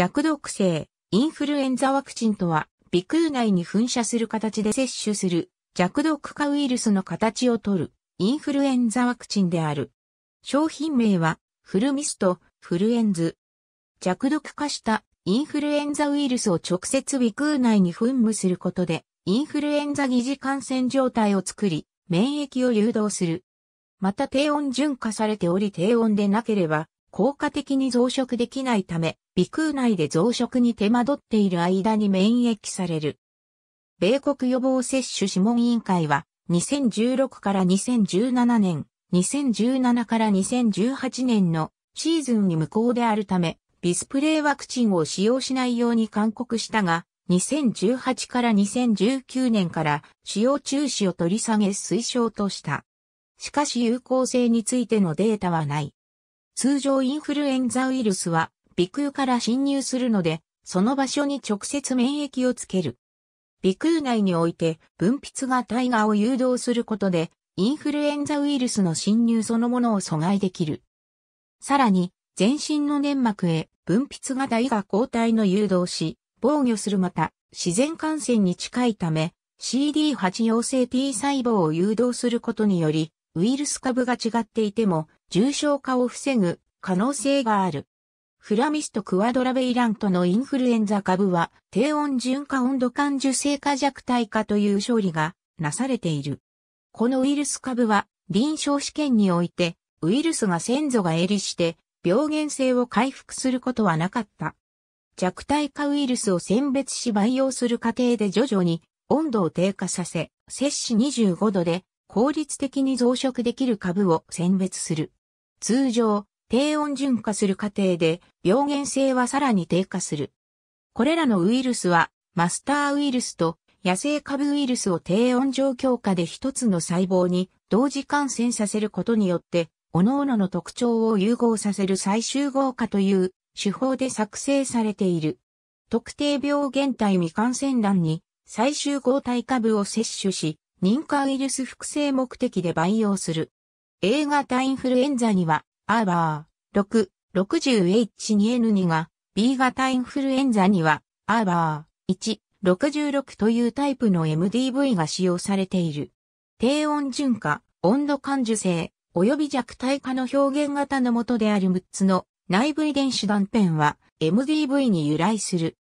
弱毒性、インフルエンザワクチンとは、鼻腔内に噴射する形で接種する、弱毒化ウイルスの形をとる、インフルエンザワクチンである。商品名は、フルミスト、フルエンズ。弱毒化したインフルエンザウイルスを直接鼻腔内に噴霧することで、インフルエンザ疑似感染状態を作り、免疫を誘導する。また低温純化されており低温でなければ、効果的に増殖できないため、鼻腔内で増殖に手間取っている間に免疫される。米国予防接種諮問委員会は、2016から2017年、2017から2018年のシーズンに無効であるため、ビスプレイワクチンを使用しないように勧告したが、2018から2019年から使用中止を取り下げ推奨とした。しかし有効性についてのデータはない。通常インフルエンザウイルスは鼻腔から侵入するので、その場所に直接免疫をつける。鼻腔内において分泌が体外を誘導することで、インフルエンザウイルスの侵入そのものを阻害できる。さらに、全身の粘膜へ分泌が体が抗体の誘導し、防御するまた、自然感染に近いため、CD8 陽性 T 細胞を誘導することにより、ウイルス株が違っていても重症化を防ぐ可能性がある。フラミストクワドラベイラントのインフルエンザ株は低温純化温度間受精化弱体化という勝利がなされている。このウイルス株は臨床試験においてウイルスが先祖がエリして病原性を回復することはなかった。弱体化ウイルスを選別し培養する過程で徐々に温度を低下させ、摂氏25度で効率的に増殖できる株を選別する。通常、低温循化する過程で病原性はさらに低下する。これらのウイルスはマスターウイルスと野生株ウイルスを低温状況下で一つの細胞に同時感染させることによって各々の特徴を融合させる再集合化という手法で作成されている。特定病原体未感染団に最集合体株を摂取し、認可ウイルス複製目的で培養する。A 型インフルエンザには、アーバー6、60H2N2 が、B 型インフルエンザには、アーバー1、66というタイプの MDV が使用されている。低温順化、温度感受性、及び弱体化の表現型のもとである6つの内部遺伝子断片は MDV に由来する。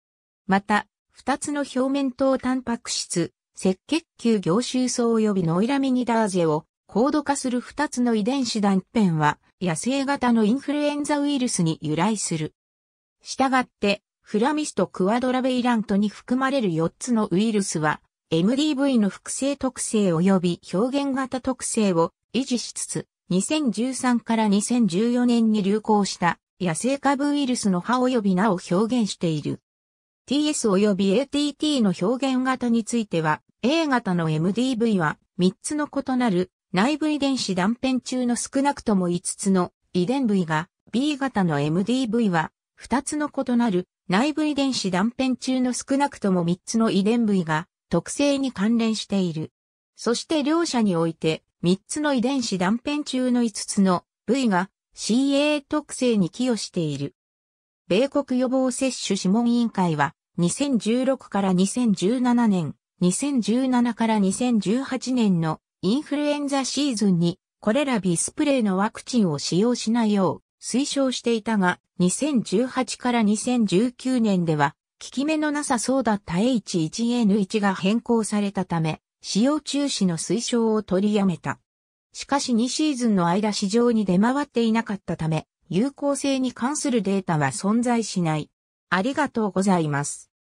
また、2つの表面等タンパク質赤血球凝集層及びノイラミニダーゼを高度化する2つの遺伝子断片は野生型のインフルエンザウイルスに由来する。したがって、フラミストクワドラベイラントに含まれる4つのウイルスは、MDV の複製特性及び表現型特性を維持しつつ、2013から2014年に流行した野生株ウイルスの歯及び名を表現している。TS 及び ATT の表現型については、A 型の MDV は3つの異なる内部遺伝子断片中の少なくとも5つの遺伝部位が B 型の MDV は2つの異なる内部遺伝子断片中の少なくとも3つの遺伝部位が特性に関連している。そして両者において3つの遺伝子断片中の5つの部位が CA 特性に寄与している。米国予防接種諮問委員会は、2016から2017年、2017から2018年のインフルエンザシーズンに、これらビスプレイのワクチンを使用しないよう推奨していたが、2018から2019年では、効き目のなさそうだった H1N1 が変更されたため、使用中止の推奨を取りやめた。しかし2シーズンの間市場に出回っていなかったため、有効性に関するデータは存在しない。ありがとうございます。